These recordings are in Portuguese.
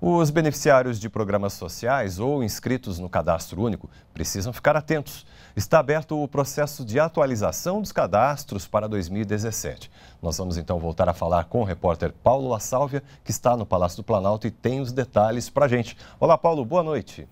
Os beneficiários de programas sociais ou inscritos no cadastro único precisam ficar atentos. Está aberto o processo de atualização dos cadastros para 2017. Nós vamos então voltar a falar com o repórter Paulo La Sálvia, que está no Palácio do Planalto e tem os detalhes para a gente. Olá, Paulo, boa noite.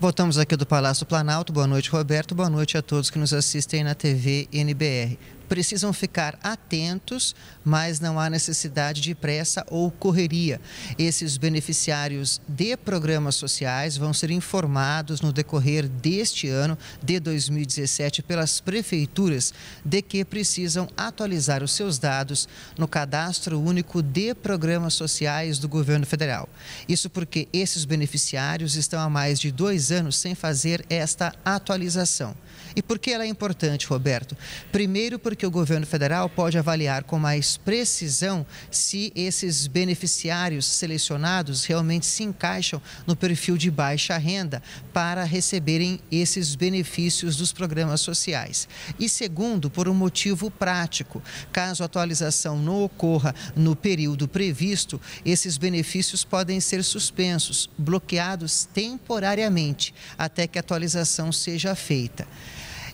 Voltamos aqui do Palácio do Planalto. Boa noite, Roberto. Boa noite a todos que nos assistem na TV NBR precisam ficar atentos, mas não há necessidade de pressa ou correria. Esses beneficiários de programas sociais vão ser informados no decorrer deste ano de 2017 pelas prefeituras de que precisam atualizar os seus dados no Cadastro Único de Programas Sociais do Governo Federal. Isso porque esses beneficiários estão há mais de dois anos sem fazer esta atualização. E por que ela é importante, Roberto? Primeiro, porque que o governo federal pode avaliar com mais precisão se esses beneficiários selecionados realmente se encaixam no perfil de baixa renda para receberem esses benefícios dos programas sociais. E segundo, por um motivo prático, caso a atualização não ocorra no período previsto, esses benefícios podem ser suspensos, bloqueados temporariamente até que a atualização seja feita.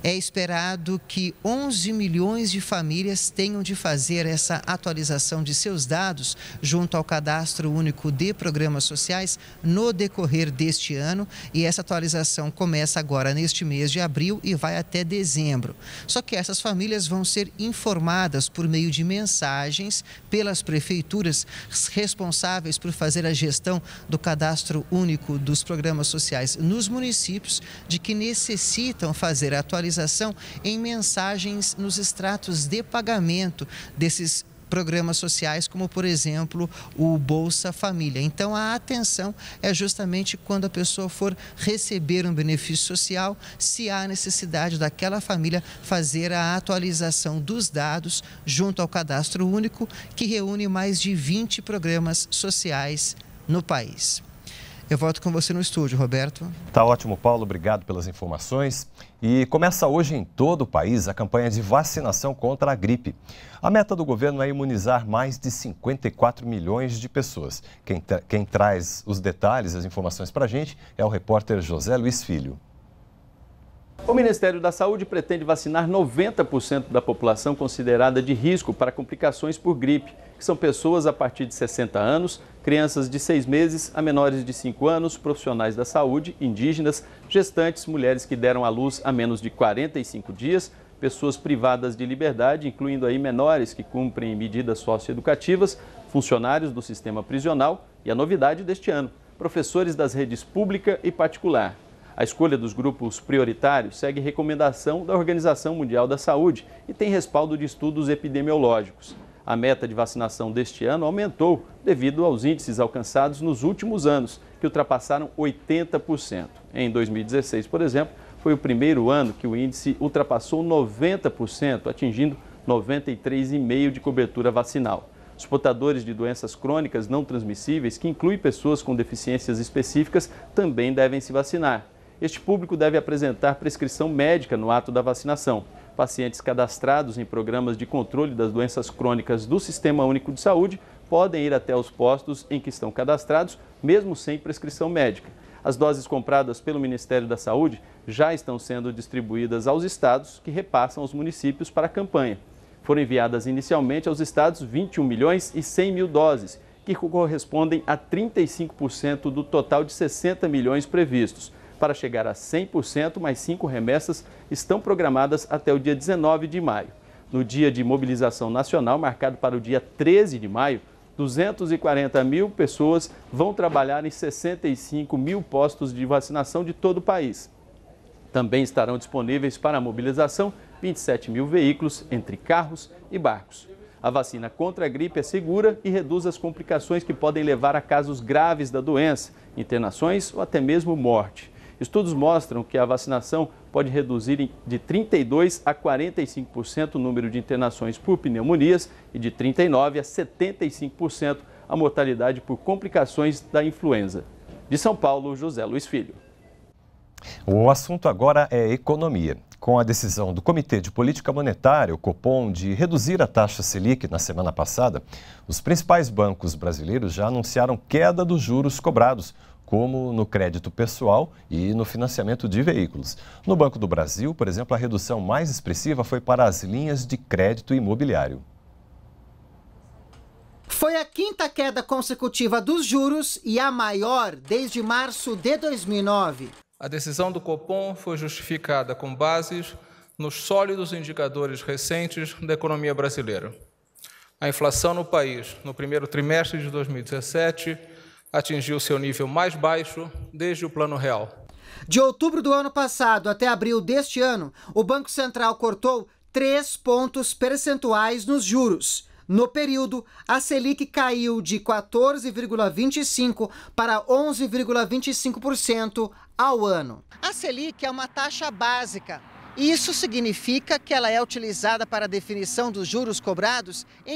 É esperado que 11 milhões de famílias tenham de fazer essa atualização de seus dados junto ao Cadastro Único de Programas Sociais no decorrer deste ano e essa atualização começa agora neste mês de abril e vai até dezembro. Só que essas famílias vão ser informadas por meio de mensagens pelas prefeituras responsáveis por fazer a gestão do Cadastro Único dos Programas Sociais nos municípios de que necessitam fazer a atualização em mensagens nos extratos de pagamento desses programas sociais, como por exemplo o Bolsa Família. Então a atenção é justamente quando a pessoa for receber um benefício social, se há necessidade daquela família fazer a atualização dos dados junto ao cadastro único, que reúne mais de 20 programas sociais no país. Eu volto com você no estúdio, Roberto. Tá ótimo, Paulo. Obrigado pelas informações. E começa hoje em todo o país a campanha de vacinação contra a gripe. A meta do governo é imunizar mais de 54 milhões de pessoas. Quem, tra quem traz os detalhes, as informações para a gente, é o repórter José Luiz Filho. O Ministério da Saúde pretende vacinar 90% da população considerada de risco para complicações por gripe, que são pessoas a partir de 60 anos, crianças de seis meses a menores de cinco anos, profissionais da saúde, indígenas, gestantes, mulheres que deram à luz a menos de 45 dias, pessoas privadas de liberdade, incluindo aí menores que cumprem medidas socioeducativas, funcionários do sistema prisional e a novidade deste ano, professores das redes pública e particular. A escolha dos grupos prioritários segue recomendação da Organização Mundial da Saúde e tem respaldo de estudos epidemiológicos. A meta de vacinação deste ano aumentou devido aos índices alcançados nos últimos anos, que ultrapassaram 80%. Em 2016, por exemplo, foi o primeiro ano que o índice ultrapassou 90%, atingindo 93,5% de cobertura vacinal. Os portadores de doenças crônicas não transmissíveis, que inclui pessoas com deficiências específicas, também devem se vacinar. Este público deve apresentar prescrição médica no ato da vacinação. Pacientes cadastrados em programas de controle das doenças crônicas do Sistema Único de Saúde podem ir até os postos em que estão cadastrados, mesmo sem prescrição médica. As doses compradas pelo Ministério da Saúde já estão sendo distribuídas aos estados que repassam aos municípios para a campanha. Foram enviadas inicialmente aos estados 21 milhões e 100 mil doses, que correspondem a 35% do total de 60 milhões previstos para chegar a 100%, mas cinco remessas estão programadas até o dia 19 de maio. No dia de mobilização nacional, marcado para o dia 13 de maio, 240 mil pessoas vão trabalhar em 65 mil postos de vacinação de todo o país. Também estarão disponíveis para a mobilização 27 mil veículos, entre carros e barcos. A vacina contra a gripe é segura e reduz as complicações que podem levar a casos graves da doença, internações ou até mesmo morte. Estudos mostram que a vacinação pode reduzir de 32 a 45% o número de internações por pneumonias e de 39 a 75% a mortalidade por complicações da influenza. De São Paulo, José Luiz Filho. O assunto agora é economia. Com a decisão do Comitê de Política Monetária, o Copom, de reduzir a taxa Selic na semana passada, os principais bancos brasileiros já anunciaram queda dos juros cobrados, como no crédito pessoal e no financiamento de veículos. No Banco do Brasil, por exemplo, a redução mais expressiva foi para as linhas de crédito imobiliário. Foi a quinta queda consecutiva dos juros e a maior desde março de 2009. A decisão do Copom foi justificada com bases nos sólidos indicadores recentes da economia brasileira. A inflação no país no primeiro trimestre de 2017 atingiu seu nível mais baixo desde o Plano Real. De outubro do ano passado até abril deste ano, o Banco Central cortou 3 pontos percentuais nos juros. No período, a Selic caiu de 14,25% para 11,25% ao ano. A Selic é uma taxa básica. Isso significa que ela é utilizada para a definição dos juros cobrados em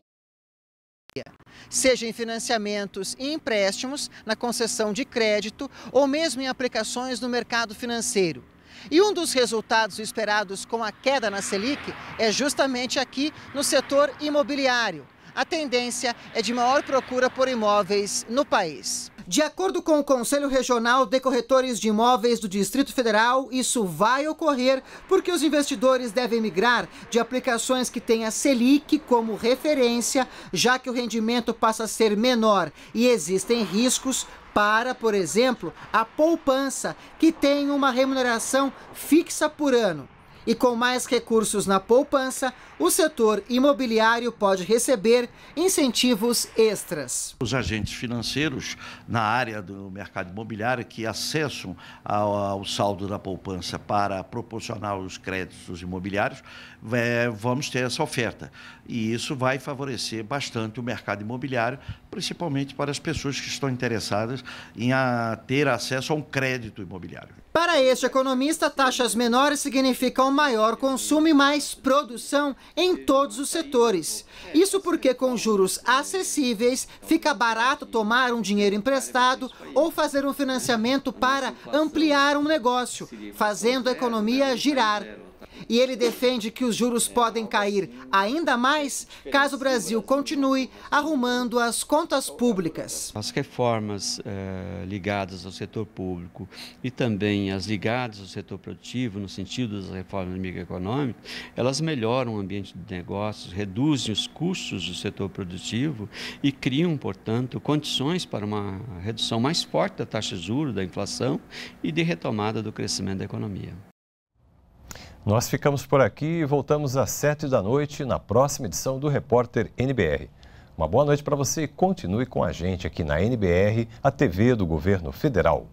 seja em financiamentos e empréstimos, na concessão de crédito ou mesmo em aplicações no mercado financeiro. E um dos resultados esperados com a queda na Selic é justamente aqui no setor imobiliário. A tendência é de maior procura por imóveis no país. De acordo com o Conselho Regional de Corretores de Imóveis do Distrito Federal, isso vai ocorrer porque os investidores devem migrar de aplicações que têm a Selic como referência, já que o rendimento passa a ser menor e existem riscos para, por exemplo, a poupança, que tem uma remuneração fixa por ano. E com mais recursos na poupança, o setor imobiliário pode receber incentivos extras. Os agentes financeiros na área do mercado imobiliário que acessam ao, ao saldo da poupança para proporcionar os créditos imobiliários, é, vamos ter essa oferta. E isso vai favorecer bastante o mercado imobiliário, principalmente para as pessoas que estão interessadas em a, ter acesso a um crédito imobiliário. Para este economista, taxas menores significam maior consumo e mais produção em todos os setores. Isso porque, com juros acessíveis, fica barato tomar um dinheiro emprestado ou fazer um financiamento para ampliar um negócio, fazendo a economia girar. E ele defende que os juros é, podem cair é ainda mais né? caso o Brasil continue arrumando as contas públicas. As reformas eh, ligadas ao setor público e também as ligadas ao setor produtivo, no sentido das reformas microeconômicas, elas melhoram o ambiente de negócios, reduzem os custos do setor produtivo e criam, portanto, condições para uma redução mais forte da taxa de juros, da inflação e de retomada do crescimento da economia. Nós ficamos por aqui e voltamos às sete da noite na próxima edição do Repórter NBR. Uma boa noite para você e continue com a gente aqui na NBR, a TV do Governo Federal.